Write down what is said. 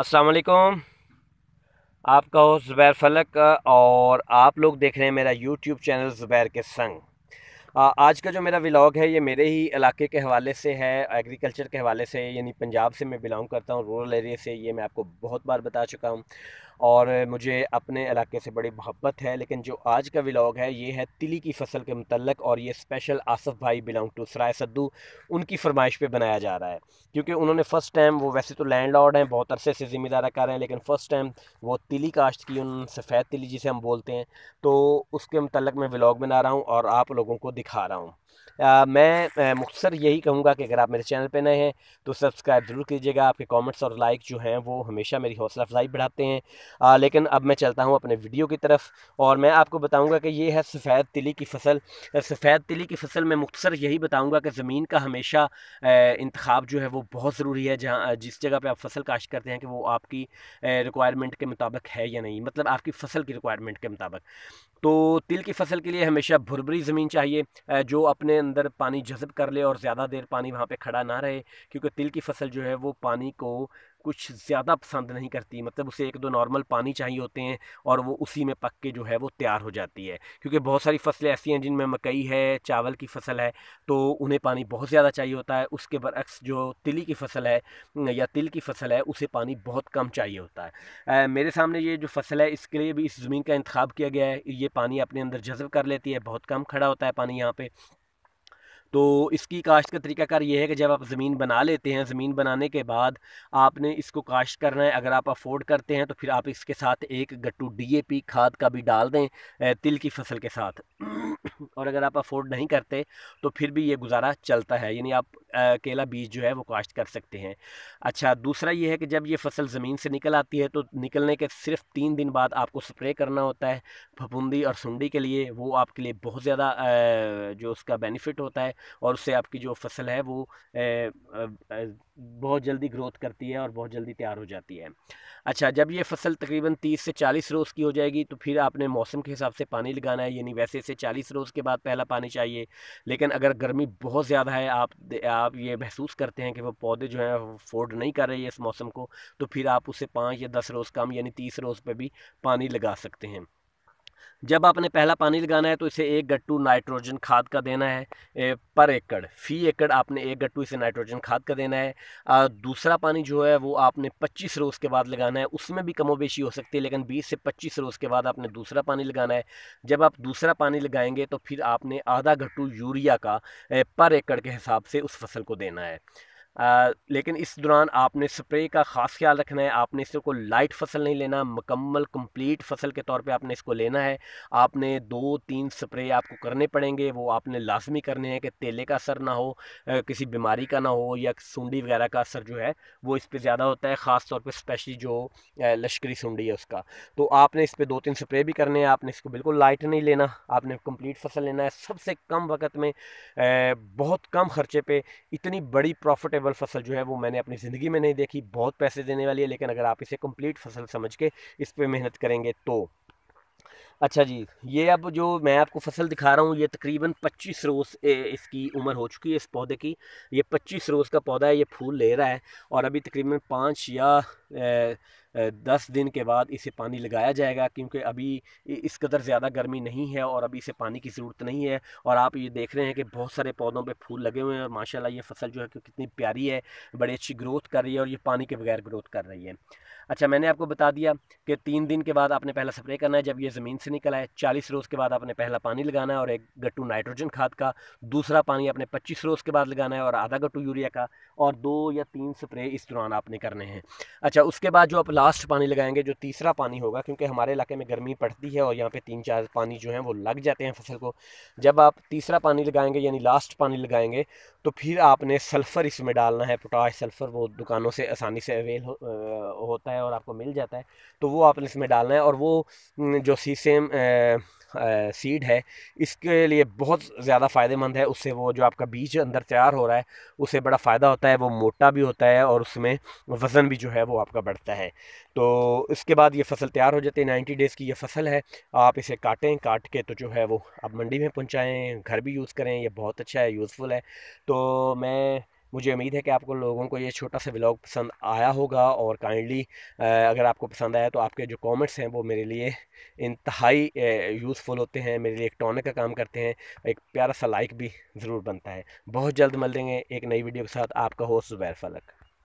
असलकुम आपका हो ज़ुबैर फलक और आप लोग देख रहे हैं मेरा यूट्यूब चैनल ज़ुबैर के संग आज का जो मेरा व्लॉग है ये मेरे ही इलाके के हवाले से है एग्रीकल्चर के हवाले से यानी पंजाब से मैं बिलोंग करता हूँ रूरल एरिया से ये मैं आपको बहुत बार बता चुका हूँ और मुझे अपने इलाके से बड़ी मोहब्बत है लेकिन जो आज का व्लॉग है ये है तिली की फसल के मतलब और ये स्पेशल आसफ़ भाई बिलोंग टू सराय सद्दू उनकी फरमाइश पे बनाया जा रहा है क्योंकि उन्होंने फ़र्स्ट टाइम वो वैसे तो लैंड लॉर्ड हैं बहुत अरसे से ज़िम्मेदारा कर रहे हैं लेकिन फ़र्स्ट टाइम वो तिली काश्त की उन सफ़ेद तिली जिसे हम बोलते हैं तो उसके मतलब मैं व्लाग बना रहा हूँ और आप लोगों को दिखा रहा हूँ आ, मैं मुख्तर यही कहूँगा कि अगर आप मेरे चैनल पे नए हैं तो सब्सक्राइब ज़रूर कीजिएगा आपके कमेंट्स और लाइक जो हैं वो हमेशा मेरी हौसला अफजाई बढ़ाते हैं आ, लेकिन अब मैं चलता हूँ अपने वीडियो की तरफ और मैं आपको बताऊँगा कि ये है सफ़ेद तिली की फसल सफ़ेद तिली की फसल में मुख्तर यही बताऊँगा कि ज़मीन का हमेशा इंतखब जो है वो बहुत ज़रूरी है जहाँ जिस जगह पर आप फसल काश करते हैं कि वो आपकी रिक्वायरमेंट के मुताबिक है या नहीं मतलब आपकी फसल की रिक्वायरमेंट के मुताबिक तो तिल की फसल के लिए हमेशा भुरभरी ज़मीन चाहिए जो अपने अंदर पानी जज़ब कर ले और ज़्यादा देर पानी वहाँ पे खड़ा ना रहे क्योंकि तिल की फसल जो है वो पानी को कुछ ज़्यादा पसंद नहीं करती मतलब उसे एक दो नॉर्मल पानी चाहिए होते हैं और वो उसी में पक के जो है वो तैयार हो जाती है क्योंकि बहुत सारी फसलें ऐसी हैं जिनमें मकई है चावल की फसल है तो उन्हें पानी बहुत ज़्यादा चाहिए होता है उसके बरक्स जो तिली की फसल है या तिल की फसल है उसे पानी बहुत कम चाहिए होता है आ, मेरे सामने ये जो फसल है इसके लिए भी इस ज़मीन का इंतखब किया गया है ये पानी अपने अंदर जज्ब कर लेती है बहुत कम खड़ा होता है पानी यहाँ पर तो इसकी काश्त का तरीकाकार ये है कि जब आप ज़मीन बना लेते हैं ज़मीन बनाने के बाद आपने इसको काश्त करना है अगर आप अफोर्ड करते हैं तो फिर आप इसके साथ एक गट्टू डी खाद का भी डाल दें तिल की फसल के साथ और अगर आप अफोर्ड नहीं करते तो फिर भी ये गुजारा चलता है यानी आप केला बीज जो है वो काश्त कर सकते हैं अच्छा दूसरा ये है कि जब ये फसल ज़मीन से निकल आती है तो निकलने के सिर्फ तीन दिन बाद आपको स्प्रे करना होता है फफूंदी और सुंडी के लिए वो आपके लिए बहुत ज़्यादा जो उसका बेनिफिट होता है और उससे आपकी जो फसल है वो बहुत जल्दी ग्रोथ करती है और बहुत जल्दी तैयार हो जाती है अच्छा जब ये फसल तकरीबन तीस से चालीस रोज़ की हो जाएगी तो फिर आपने मौसम के हिसाब से पानी लगाना है यानी वैसे से चालीस रोज़ के बाद पहला पानी चाहिए लेकिन अगर गर्मी बहुत ज़्यादा है आप आप ये महसूस करते हैं कि वो पौधे जो हैं फोर्ड नहीं कर रहे इस मौसम को तो फिर आप उसे पाँच या दस रोज़ कम यानी तीस रोज़ पर भी पानी लगा सकते हैं जब आपने पहला पानी लगाना है तो इसे एक गट्टू नाइट्रोजन खाद का देना है पर एकड़ फी एकड़ आपने एक गट्टू इसे नाइट्रोजन खाद का देना है और दूसरा पानी जो है वो आपने 25 रोज़ के बाद लगाना है उसमें भी कमो हो सकती है लेकिन 20 से 25 रोज़ के बाद आपने दूसरा पानी लगाना है जब आप दूसरा पानी लगाएंगे तो फिर आपने आधा गट्टू यूरिया का पर एकड़ के हिसाब से उस फसल को देना है आ, लेकिन इस दौरान आपने स्प्रे का ख़ास ख्याल रखना है आपने इसको लाइट फसल नहीं लेना मकम्मल कंप्लीट फसल के तौर पे आपने इसको लेना है आपने दो तीन स्प्रे आपको करने पड़ेंगे वो आपने लाजमी करने हैं कि तेले का असर ना हो किसी बीमारी का ना हो या सूंडी वगैरह का असर जो है वो इस पर ज़्यादा होता है ख़ास तौर पर स्पेशली जो लश्करी सूंडी है उसका तो आपने इस पर दो तीन स्प्रे भी करने हैं आपने इसको बिल्कुल लाइट नहीं लेना आपने कम्प्लीट फसल लेना है सबसे कम वक्त में बहुत कम खर्चे पर इतनी बड़ी प्रॉफिट प्रॉफिटेबल फसल जो है वो मैंने अपनी ज़िंदगी में नहीं देखी बहुत पैसे देने वाली है लेकिन अगर आप इसे कंप्लीट फसल समझ के इस पर मेहनत करेंगे तो अच्छा जी ये अब जो मैं आपको फसल दिखा रहा हूँ ये तकरीबन 25 रोज़ इसकी उम्र हो चुकी है इस पौधे की ये 25 रोज़ का पौधा है ये फूल ले रहा है और अभी तकरीबन पाँच या दस दिन के बाद इसे पानी लगाया जाएगा क्योंकि अभी इस कदर ज़्यादा गर्मी नहीं है और अभी इसे पानी की ज़रूरत नहीं है और आप ये देख रहे हैं कि बहुत सारे पौधों पे फूल लगे हुए हैं और माशाल्लाह ये फसल जो है कि कितनी प्यारी है बड़ी अच्छी ग्रोथ कर रही है और ये पानी के बगैर ग्रोथ कर रही है अच्छा मैंने आपको बता दिया कि तीन दिन के बाद आपने पहला स्प्रे करना है जब ये ज़मीन से निकला है चालीस रोज़ के बाद आपने पहला पानी लगाना है और एक गट्टू नाइट्रोजन खाद का दूसरा पानी आपने पच्चीस रोज़ के बाद लगाना है और आधा गट्टू यूरिया का और दो या तीन स्प्रे इस दौरान आपने करने हैं अच्छा अच्छा उसके बाद जो आप लास्ट पानी लगाएंगे जो तीसरा पानी होगा क्योंकि हमारे इलाके में गर्मी पड़ती है और यहाँ पे तीन चार पानी जो है वो लग जाते हैं फसल को जब आप तीसरा पानी लगाएंगे यानी लास्ट पानी लगाएंगे तो फिर आपने सल्फ़र इसमें डालना है पोटाश सल्फ़र वो दुकानों से आसानी से अवेल हो, होता है और आपको मिल जाता है तो वो आपने इसमें डालना है और वो जो सीसेम सीड है इसके लिए बहुत ज़्यादा फ़ायदेमंद है उससे वो जो आपका बीज अंदर तैयार हो रहा है उससे बड़ा फ़ायदा होता है वो मोटा भी होता है और उसमें वज़न भी जो है वो आपका बढ़ता है तो इसके बाद ये फसल तैयार हो जाती है नाइन्टी डेज़ की ये फसल है आप इसे काटें काट के तो जो है वो आप मंडी में पहुँचाएँ घर भी यूज़ करें यह बहुत अच्छा है यूज़फुल है तो मैं मुझे उम्मीद है कि आपको लोगों को ये छोटा सा ब्लॉग पसंद आया होगा और काइंडली अगर आपको पसंद आया तो आपके जो कमेंट्स हैं वो मेरे लिए इंतहाई यूज़फुल होते हैं मेरे लिए एक टॉनिक का काम करते हैं एक प्यारा सा लाइक भी ज़रूर बनता है बहुत जल्द मिल देंगे एक नई वीडियो के साथ आपका होस्ट ज़ुबैर फलक